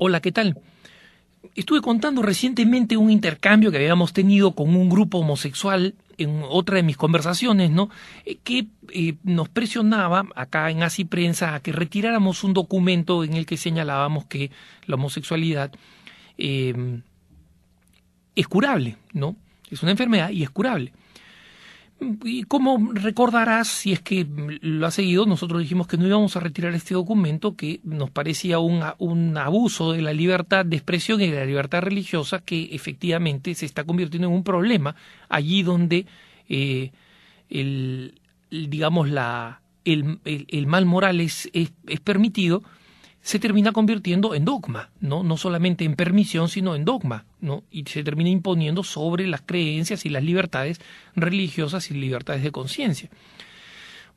Hola, ¿qué tal? Estuve contando recientemente un intercambio que habíamos tenido con un grupo homosexual en otra de mis conversaciones, ¿no? Eh, que eh, nos presionaba acá en Así Prensa a que retiráramos un documento en el que señalábamos que la homosexualidad eh, es curable, ¿no? Es una enfermedad y es curable. Y como recordarás, si es que lo ha seguido, nosotros dijimos que no íbamos a retirar este documento que nos parecía un, un abuso de la libertad de expresión y de la libertad religiosa que efectivamente se está convirtiendo en un problema allí donde eh, el, digamos la, el, mal moral es, es permitido se termina convirtiendo en dogma, ¿no? no solamente en permisión, sino en dogma, ¿no? y se termina imponiendo sobre las creencias y las libertades religiosas y libertades de conciencia.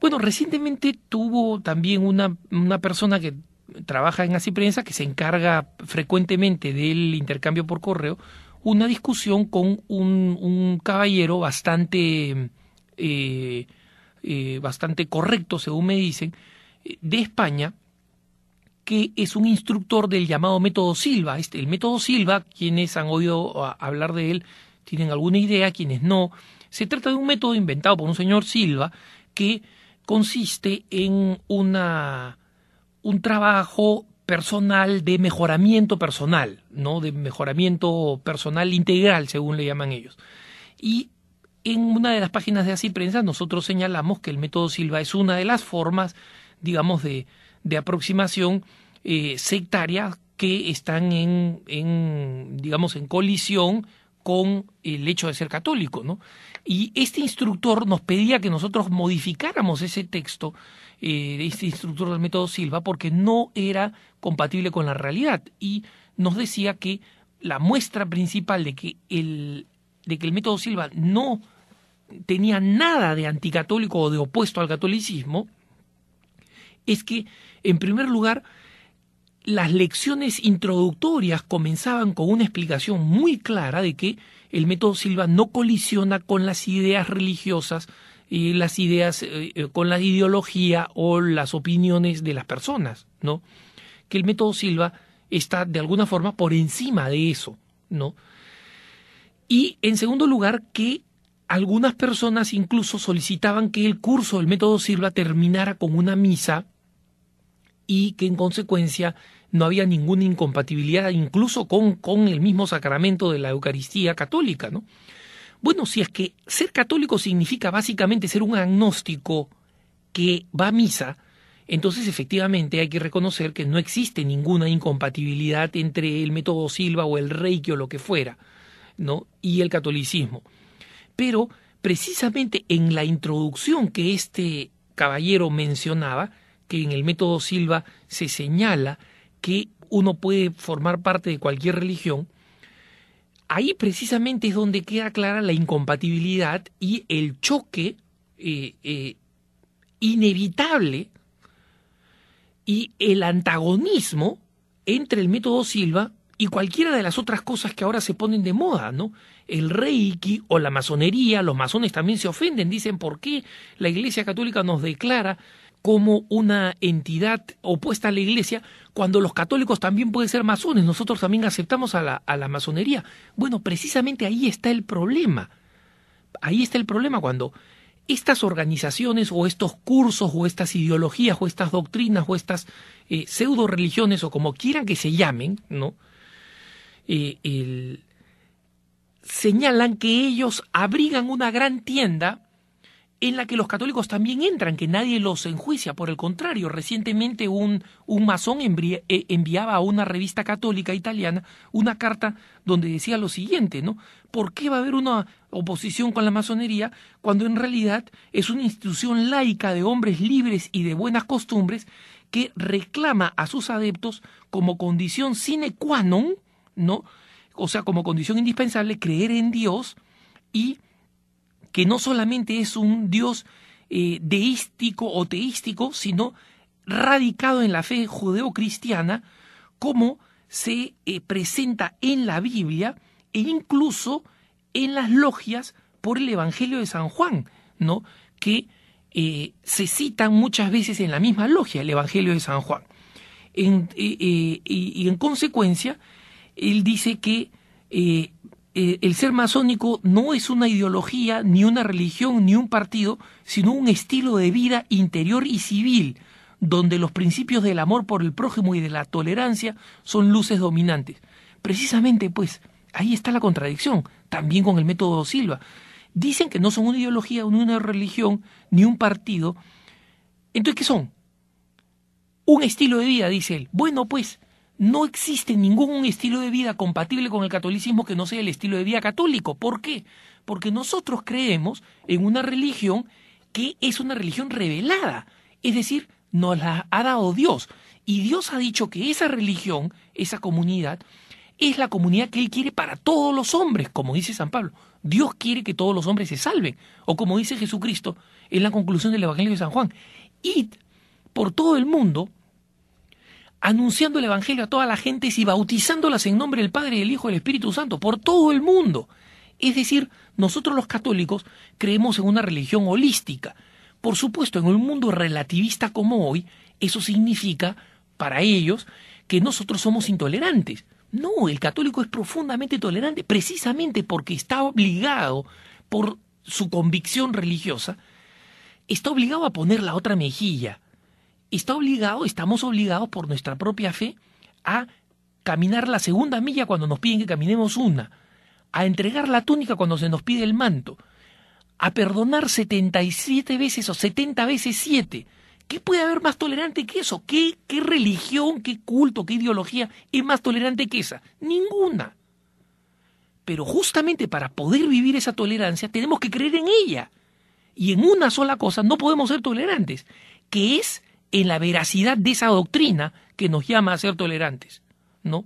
Bueno, recientemente tuvo también una, persona que trabaja en Así Prensa, que se encarga frecuentemente del intercambio por correo, una discusión con un, un caballero bastante, eh, eh, bastante correcto, según me dicen, eh, de España, que es un instructor del llamado método Silva. Este, el método Silva, quienes han oído ah, hablar de él tienen alguna idea, quienes no. Se trata de un método inventado por un señor Silva que consiste en una, un trabajo personal de mejoramiento personal, ¿no? De mejoramiento personal integral, según le llaman ellos. Y en una de las páginas de Así Prensa nosotros señalamos que el método Silva es una de las formas, digamos, de, de aproximación eh, sectaria que están en, en, digamos, en colisión con el hecho de ser católico, ¿no? Y este instructor nos pedía que nosotros modificáramos ese texto, eh, de este instructor del método Silva, porque no era compatible con la realidad. Y nos decía que la muestra principal de que el, de que el método Silva no tenía nada de anticatólico o de opuesto al catolicismo es que, en primer lugar, las lecciones introductorias comenzaban con una explicación muy clara de que el método Silva no colisiona con las ideas religiosas y eh, las ideas eh, eh, con la ideología o las opiniones de las personas, ¿no? Que el método Silva está de alguna forma por encima de eso, ¿no? Y en segundo lugar que algunas personas incluso solicitaban que el curso del método Silva terminara con una misa y que en consecuencia no había ninguna incompatibilidad incluso con, el mismo sacramento de la Eucaristía católica, ¿no? Bueno, si es que ser católico significa básicamente ser un agnóstico que va a misa, entonces efectivamente hay que reconocer que no existe ninguna incompatibilidad entre el método Silva o el Reiki o lo que fuera, ¿no? y el catolicismo. Pero precisamente en la introducción que este caballero mencionaba, que en el método Silva se señala que uno puede formar parte de cualquier religión, ahí precisamente es donde queda clara la incompatibilidad y el choque eh, eh, inevitable y el antagonismo entre el método Silva y cualquiera de las otras cosas que ahora se ponen de moda, ¿no? El reiki o la masonería, los masones también se ofenden, dicen por qué la Iglesia Católica nos declara como una entidad opuesta a la iglesia, cuando los católicos también pueden ser masones, nosotros también aceptamos a la, a la masonería. Bueno, precisamente ahí está el problema. Ahí está el problema cuando estas organizaciones o estos cursos o estas ideologías o estas doctrinas o estas eh, pseudo religiones o como quieran que se llamen, ¿no? Eh, señalan que ellos abrigan una gran tienda en la que los católicos también entran, que nadie los enjuicia. Por el contrario, recientemente un, un masón eh, enviaba a una revista católica italiana una carta donde decía lo siguiente, ¿no? ¿Por qué va a haber una oposición con la masonería cuando en realidad es una institución laica de hombres libres y de buenas costumbres que reclama a sus adeptos como condición sine qua non, ¿no? O sea, como condición indispensable creer en Dios y que no solamente es un Dios eh, deístico o teístico, sino radicado en la fe judeocristiana, como se eh, presenta en la Biblia e incluso en las logias por el Evangelio de San Juan, ¿no? que eh, se citan muchas veces en la misma logia el Evangelio de San Juan. y, en consecuencia, él dice que eh, el ser masónico no es una ideología, ni una religión, ni un partido, sino un estilo de vida interior y civil, donde los principios del amor por el prójimo y de la tolerancia son luces dominantes. Precisamente, pues, ahí está la contradicción, también con el método Silva. Dicen que no son una ideología, ni una religión, ni un partido. Entonces, ¿qué son? Un estilo de vida, dice él. Bueno, pues, no existe ningún estilo de vida compatible con el catolicismo que no sea el estilo de vida católico. ¿Por qué? Porque nosotros creemos en una religión que es una religión revelada, es decir, nos la ha dado Dios. Y Dios ha dicho que esa religión, esa comunidad, es la comunidad que Él quiere para todos los hombres, como dice San Pablo. Dios quiere que todos los hombres se salven, o como dice Jesucristo en la conclusión del Evangelio de San Juan. Id por todo el mundo anunciando el Evangelio a toda la gente y bautizándolas en nombre del Padre, del Hijo y del Espíritu Santo por todo el mundo. Es decir, nosotros los católicos creemos en una religión holística. Por supuesto, en un mundo relativista como hoy, eso significa, para ellos, que nosotros somos intolerantes. No, el católico es profundamente tolerante, precisamente porque está obligado, por su convicción religiosa, está obligado a poner la otra mejilla, está obligado, estamos obligados por nuestra propia fe a caminar la segunda milla cuando nos piden que caminemos una, a entregar la túnica cuando se nos pide el manto, a perdonar 77 veces o 70 veces 7. ¿Qué puede haber más tolerante que eso? ¿Qué, ¿Qué religión, qué culto, qué ideología es más tolerante que esa? Ninguna. Pero justamente para poder vivir esa tolerancia tenemos que creer en ella. Y en una sola cosa no podemos ser tolerantes, que es en la veracidad de esa doctrina que nos llama a ser tolerantes, ¿no?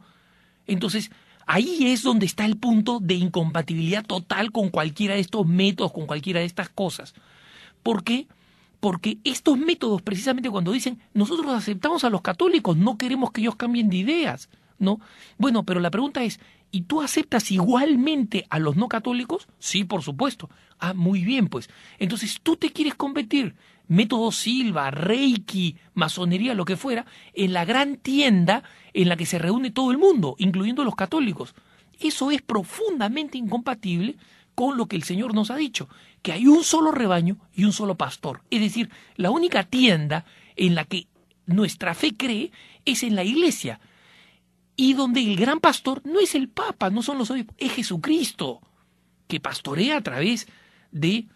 Entonces, ahí es donde está el punto de incompatibilidad total con cualquiera de estos métodos, con cualquiera de estas cosas. ¿Por qué? Porque estos métodos, precisamente cuando dicen, nosotros aceptamos a los católicos, no queremos que ellos cambien de ideas, ¿no? Bueno, pero la pregunta es, ¿y tú aceptas igualmente a los no católicos? Sí, por supuesto. Ah, muy bien, pues. Entonces, tú te quieres competir método Silva, Reiki, masonería, lo que fuera, en la gran tienda en la que se reúne todo el mundo, incluyendo los católicos. Eso es profundamente incompatible con lo que el Señor nos ha dicho, que hay un solo rebaño y un solo pastor. Es decir, la única tienda en la que nuestra fe cree es en la iglesia, y donde el gran pastor no es el Papa, no son los obispos, es Jesucristo, que pastorea a través de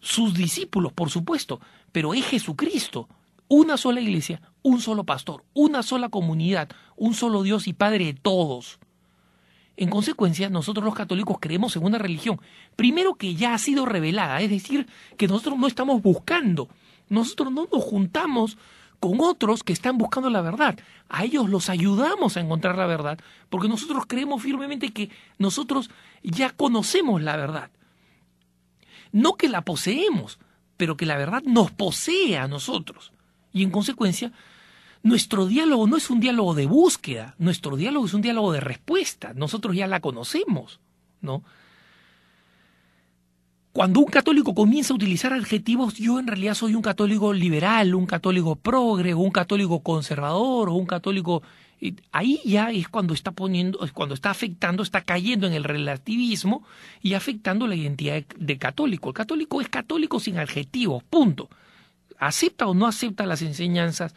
sus discípulos, por supuesto, pero es Jesucristo. Una sola iglesia, un solo pastor, una sola comunidad, un solo Dios y Padre de todos. En consecuencia, nosotros los católicos creemos en una religión, primero que ya ha sido revelada, es decir, que nosotros no estamos buscando, nosotros no nos juntamos con otros que están buscando la verdad, a ellos los ayudamos a encontrar la verdad, porque nosotros creemos firmemente que nosotros ya conocemos la verdad no que la poseemos, pero que la verdad nos posee a nosotros. Y en consecuencia, nuestro diálogo no es un diálogo de búsqueda, nuestro diálogo es un diálogo de respuesta. Nosotros ya la conocemos, ¿no? Cuando un católico comienza a utilizar adjetivos, yo en realidad soy un católico liberal, un católico progre, un católico conservador, un católico ahí ya es cuando está poniendo, cuando está afectando, está cayendo en el relativismo y afectando la identidad de, católico. El católico es católico sin adjetivos, punto. Acepta o no acepta las enseñanzas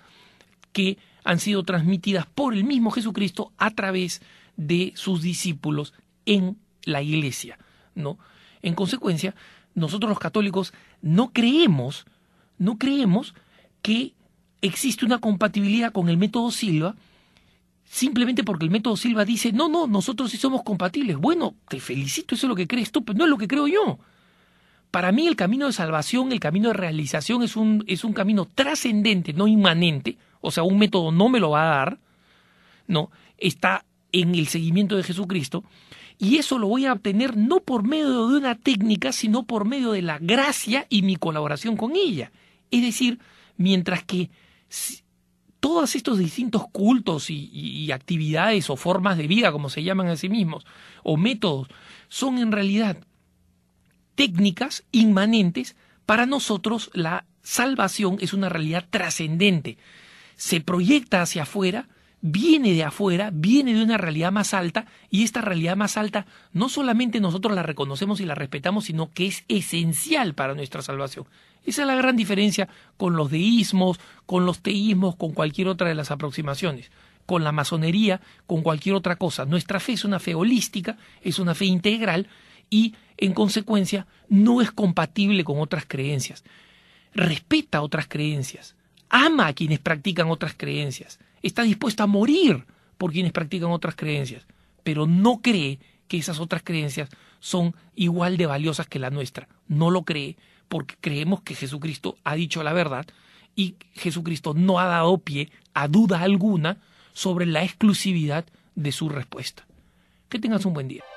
que han sido transmitidas por el mismo Jesucristo a través de sus discípulos en la iglesia, ¿no? En consecuencia, nosotros los católicos no creemos, no creemos que existe una compatibilidad con el método Silva simplemente porque el método Silva dice, no, no, nosotros sí somos compatibles. Bueno, te felicito, eso es lo que crees tú, pero no es lo que creo yo. Para mí el camino de salvación, el camino de realización es un, es un camino trascendente, no inmanente, o sea, un método no me lo va a dar, no, está en el seguimiento de Jesucristo, y eso lo voy a obtener no por medio de una técnica, sino por medio de la gracia y mi colaboración con ella. Es decir, mientras que todos estos distintos cultos y, actividades o formas de vida, como se llaman a sí mismos, o métodos, son en realidad técnicas inmanentes. Para nosotros la salvación es una realidad trascendente. Se proyecta hacia afuera, viene de afuera, viene de una realidad más alta y esta realidad más alta no solamente nosotros la reconocemos y la respetamos, sino que es esencial para nuestra salvación. Esa es la gran diferencia con los deísmos, con los teísmos, con cualquier otra de las aproximaciones con la masonería, con cualquier otra cosa. Nuestra fe es una fe holística, es una fe integral y, en consecuencia, no es compatible con otras creencias. Respeta otras creencias, ama a quienes practican otras creencias, está dispuesta a morir por quienes practican otras creencias, pero no cree que esas otras creencias son igual de valiosas que la nuestra. No lo cree porque creemos que Jesucristo ha dicho la verdad y Jesucristo no ha dado pie a duda alguna sobre la exclusividad de su respuesta. Que tengas un buen día.